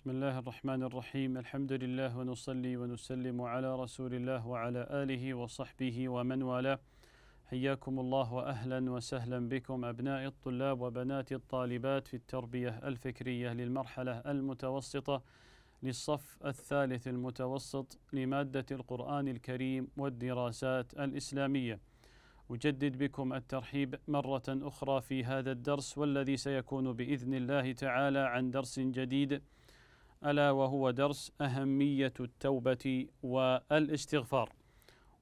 بسم الله الرحمن الرحيم الحمد لله ونصلي ونسلم على رسول الله وعلى آله وصحبه ومن والاه حياكم الله وأهلا وسهلا بكم أبناء الطلاب وبنات الطالبات في التربية الفكرية للمرحلة المتوسطة للصف الثالث المتوسط لمادة القرآن الكريم والدراسات الإسلامية أجدد بكم الترحيب مرة أخرى في هذا الدرس والذي سيكون بإذن الله تعالى عن درس جديد ألا وهو درس أهمية التوبة والاستغفار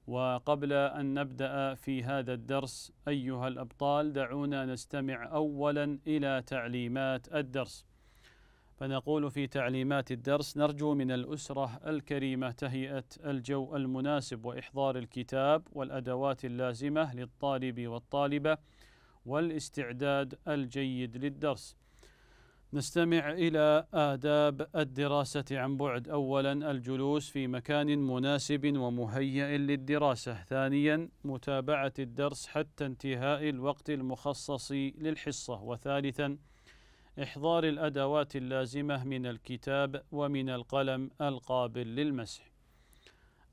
وقبل أن نبدأ في هذا الدرس أيها الأبطال دعونا نستمع أولا إلى تعليمات الدرس فنقول في تعليمات الدرس نرجو من الأسرة الكريمة تهيئة الجو المناسب وإحضار الكتاب والأدوات اللازمة للطالب والطالبة والاستعداد الجيد للدرس نستمع إلى آداب الدراسة عن بعد أولا الجلوس في مكان مناسب ومهيئ للدراسة ثانيا متابعة الدرس حتى انتهاء الوقت المخصص للحصة وثالثا إحضار الأدوات اللازمة من الكتاب ومن القلم القابل للمسح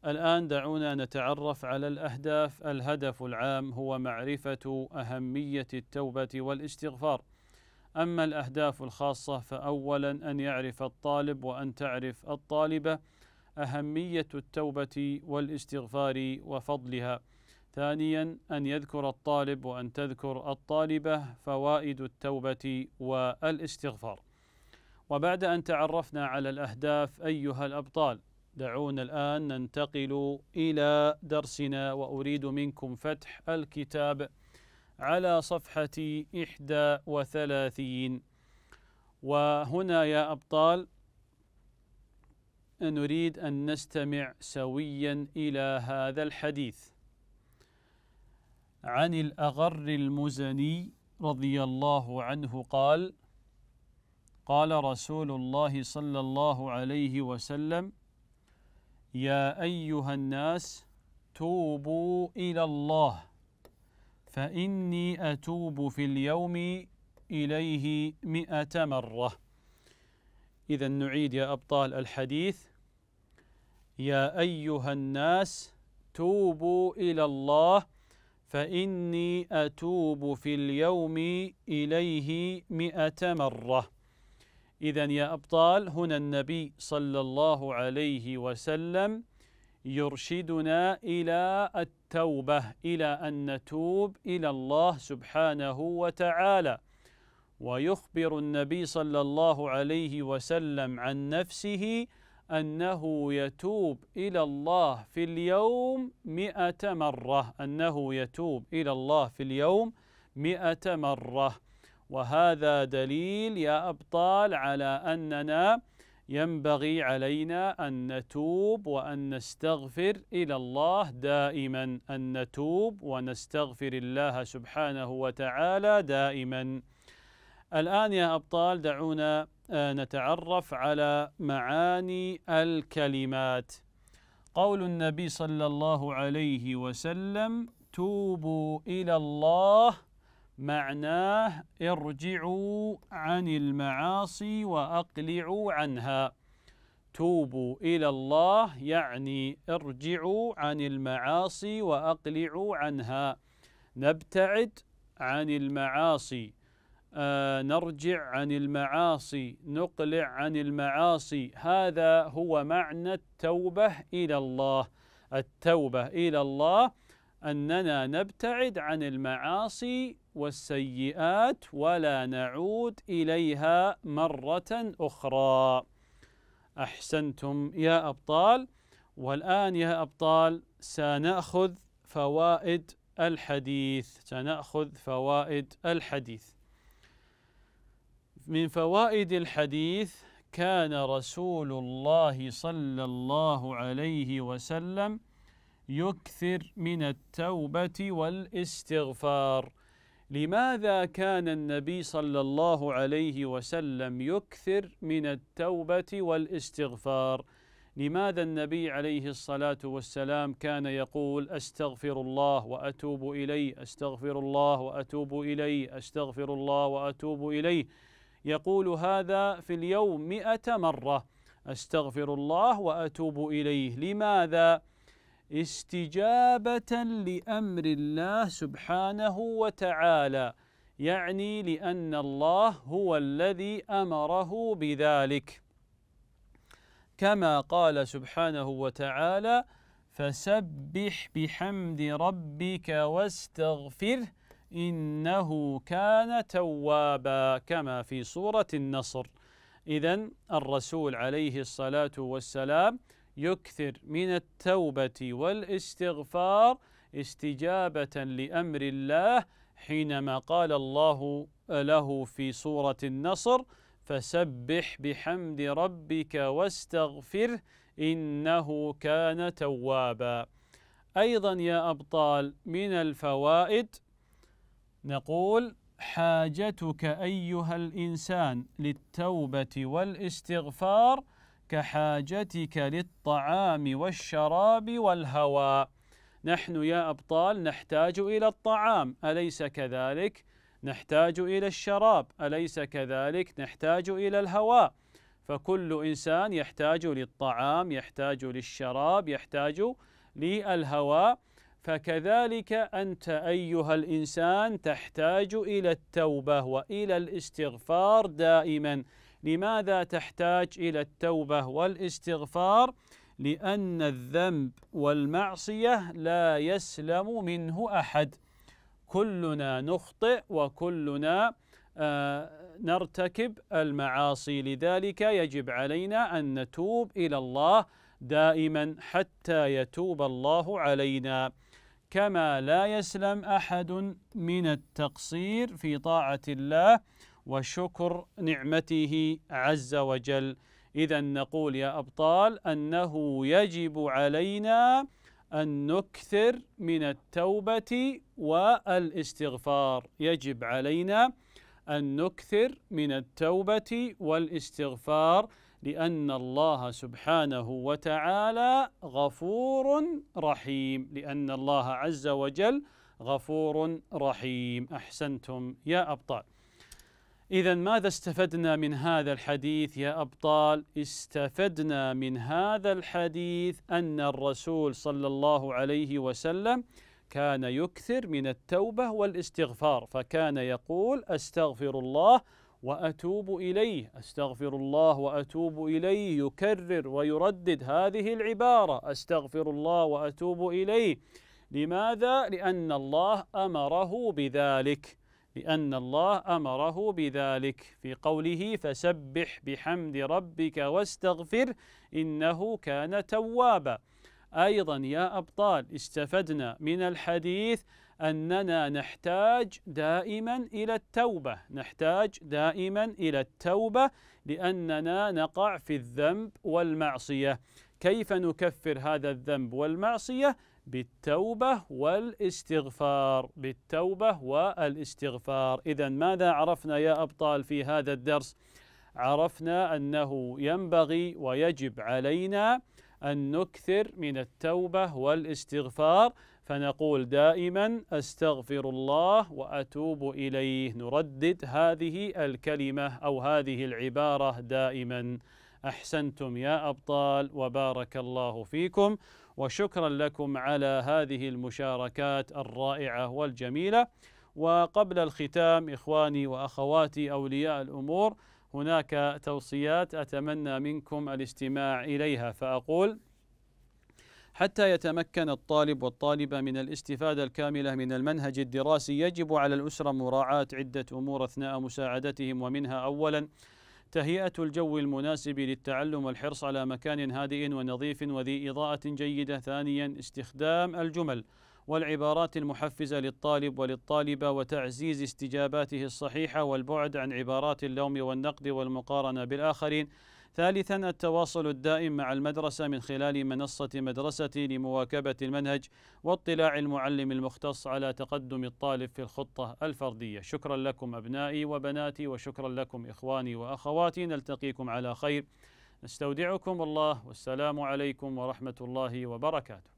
الآن دعونا نتعرف على الأهداف الهدف العام هو معرفة أهمية التوبة والاستغفار أما الأهداف الخاصة فأولا أن يعرف الطالب وأن تعرف الطالبة أهمية التوبة والاستغفار وفضلها. ثانيا أن يذكر الطالب وأن تذكر الطالبة فوائد التوبة والاستغفار. وبعد أن تعرفنا على الأهداف أيها الأبطال، دعونا الآن ننتقل إلى درسنا وأريد منكم فتح الكتاب على صفحة إحدى وثلاثين وهنا يا أبطال نريد أن نستمع سويا إلى هذا الحديث عن الأغر المزني رضي الله عنه قال قال رسول الله صلى الله عليه وسلم يا أيها الناس توبوا إلى الله فإني أتوب في اليوم إليه مئة مرة إذا نعيد يا أبطال الحديث يا أيها الناس توبوا إلى الله فإني أتوب في اليوم إليه مئة مرة إذا يا أبطال هنا النبي صلى الله عليه وسلم يرشدنا إلى التوبة إلى أن نتوب إلى الله سبحانه وتعالى ويخبر النبي صلى الله عليه وسلم عن نفسه أنه يتوب إلى الله في اليوم مئة مرة أنه يتوب إلى الله في اليوم مئة مرة وهذا دليل يا أبطال على أننا ينبغي علينا أن نتوب وأن نستغفر إلى الله دائما أن نتوب ونستغفر الله سبحانه وتعالى دائما الآن يا أبطال دعونا آه، نتعرف على معاني الكلمات قول النبي صلى الله عليه وسلم توبوا إلى الله معناه ارجعوا عن المعاصي واقلعوا عنها توبوا الى الله يعني ارجعوا عن المعاصي واقلعوا عنها نبتعد عن المعاصي آه نرجع عن المعاصي نقلع عن المعاصي هذا هو معنى التوبه الى الله التوبه الى الله أننا نبتعد عن المعاصي والسيئات ولا نعود إليها مرة أخرى أحسنتم يا أبطال والآن يا أبطال سنأخذ فوائد الحديث سنأخذ فوائد الحديث من فوائد الحديث كان رسول الله صلى الله عليه وسلم يكثر من التوبة والاستغفار لماذا كان النبي صلى الله عليه وسلم يكثر من التوبة والاستغفار لماذا النبي عليه الصلاة والسلام كان يقول أستغفر الله وأتوب إليه أستغفر الله وأتوب إليه أستغفر الله وأتوب إليه يقول هذا في اليوم مئة مرة أستغفر الله وأتوب إليه لماذا؟ استجابة لأمر الله سبحانه وتعالى يعني لأن الله هو الذي أمره بذلك كما قال سبحانه وتعالى فسبح بحمد ربك واستغفره إنه كان توابا كما في سورة النصر إذا الرسول عليه الصلاة والسلام يكثر من التوبة والاستغفار استجابة لأمر الله حينما قال الله له في سورة النصر فسبح بحمد ربك واستغفره إنه كان توابا أيضا يا أبطال من الفوائد نقول حاجتك أيها الإنسان للتوبة والاستغفار كحاجتك للطعام والشراب والهواء نحن يا أبطال نحتاج إلى الطعام أليس كذلك؟ نحتاج إلى الشراب أليس كذلك؟ نحتاج إلى الهواء فكل إنسان يحتاج للطعام يحتاج للشراب يحتاج للهواء فكذلك أنت أيها الإنسان تحتاج إلى التوبة وإلى الاستغفار دائماً لماذا تحتاج إلى التوبة والاستغفار؟ لأن الذنب والمعصية لا يسلم منه أحد كلنا نخطئ وكلنا آه، نرتكب المعاصي لذلك يجب علينا أن نتوب إلى الله دائما حتى يتوب الله علينا كما لا يسلم أحد من التقصير في طاعة الله وشكر نعمته عز وجل إذا نقول يا أبطال أنه يجب علينا أن نكثر من التوبة والاستغفار يجب علينا أن نكثر من التوبة والاستغفار لأن الله سبحانه وتعالى غفور رحيم لأن الله عز وجل غفور رحيم أحسنتم يا أبطال إذا ماذا استفدنا من هذا الحديث يا أبطال؟ استفدنا من هذا الحديث أن الرسول صلى الله عليه وسلم كان يكثر من التوبة والاستغفار فكان يقول أستغفر الله وأتوب إليه أستغفر الله وأتوب إليه يكرر ويردد هذه العبارة أستغفر الله وأتوب إليه لماذا؟ لأن الله أمره بذلك لأن الله أمره بذلك في قوله فسبح بحمد ربك واستغفر إنه كان توابا أيضا يا أبطال استفدنا من الحديث أننا نحتاج دائما إلى التوبة نحتاج دائما إلى التوبة لأننا نقع في الذنب والمعصية كيف نكفر هذا الذنب والمعصية بالتوبة والاستغفار بالتوبة والاستغفار إذا ماذا عرفنا يا أبطال في هذا الدرس عرفنا أنه ينبغي ويجب علينا أن نكثر من التوبة والاستغفار فنقول دائما استغفر الله واتوب اليه نردد هذه الكلمه او هذه العباره دائما احسنتم يا ابطال وبارك الله فيكم وشكرا لكم على هذه المشاركات الرائعه والجميله وقبل الختام اخواني واخواتي اولياء الامور هناك توصيات اتمنى منكم الاستماع اليها فاقول حتى يتمكن الطالب والطالبة من الاستفادة الكاملة من المنهج الدراسي يجب على الأسرة مراعاة عدة أمور أثناء مساعدتهم ومنها أولاً تهيئة الجو المناسب للتعلم والحرص على مكان هادئ ونظيف وذي إضاءة جيدة ثانيا استخدام الجمل والعبارات المحفزة للطالب وللطالبة وتعزيز استجاباته الصحيحة والبعد عن عبارات اللوم والنقد والمقارنة بالآخرين ثالثا التواصل الدائم مع المدرسة من خلال منصة مدرسة لمواكبة المنهج واطلاع المعلم المختص على تقدم الطالب في الخطة الفردية شكرا لكم أبنائي وبناتي وشكرا لكم إخواني وأخواتي نلتقيكم على خير نستودعكم الله والسلام عليكم ورحمة الله وبركاته